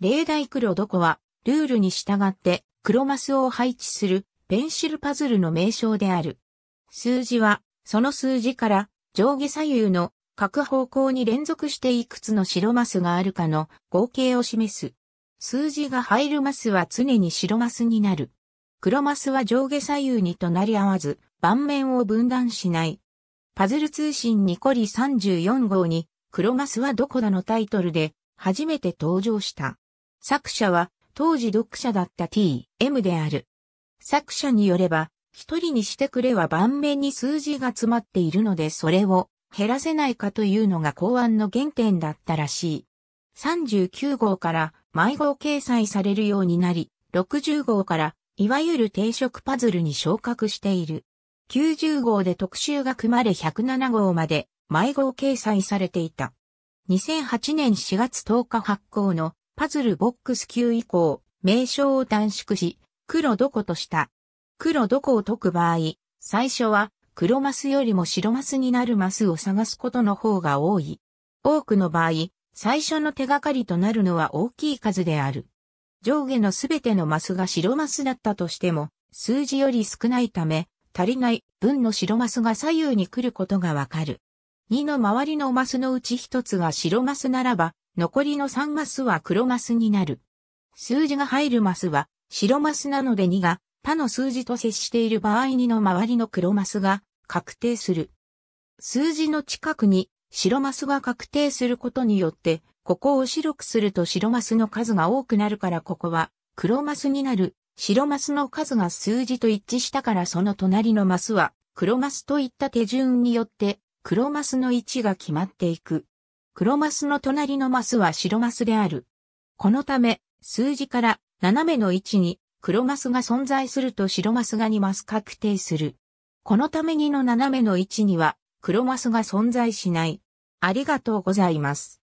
例題黒どこは、ルールに従って黒マスを配置するペンシルパズルの名称である。数字は、その数字から上下左右の各方向に連続していくつの白マスがあるかの合計を示す。数字が入るマスは常に白マスになる。黒マスは上下左右に隣り合わず、盤面を分断しない。パズル通信ニコリ34号に、黒マスはどこだのタイトルで初めて登場した。作者は当時読者だった T、M である。作者によれば、一人にしてくれは盤面に数字が詰まっているのでそれを減らせないかというのが考案の原点だったらしい。39号から毎号掲載されるようになり、60号からいわゆる定食パズルに昇格している。90号で特集が組まれ107号まで毎号掲載されていた。2008年4月10日発行のパズルボックス級以降、名称を短縮し、黒どことした。黒どこを解く場合、最初は黒マスよりも白マスになるマスを探すことの方が多い。多くの場合、最初の手がかりとなるのは大きい数である。上下のすべてのマスが白マスだったとしても、数字より少ないため、足りない分の白マスが左右に来ることがわかる。2の周りのマスのうち1つが白マスならば、残りの3マスは黒マスになる。数字が入るマスは白マスなので2が他の数字と接している場合2の周りの黒マスが確定する。数字の近くに白マスが確定することによって、ここを白くすると白マスの数が多くなるからここは黒マスになる。白マスの数が数字と一致したからその隣のマスは黒マスといった手順によって黒マスの位置が決まっていく。黒マスの隣のマスは白マスである。このため、数字から斜めの位置に黒マスが存在すると白マスが2マス確定する。このため2の斜めの位置には黒マスが存在しない。ありがとうございます。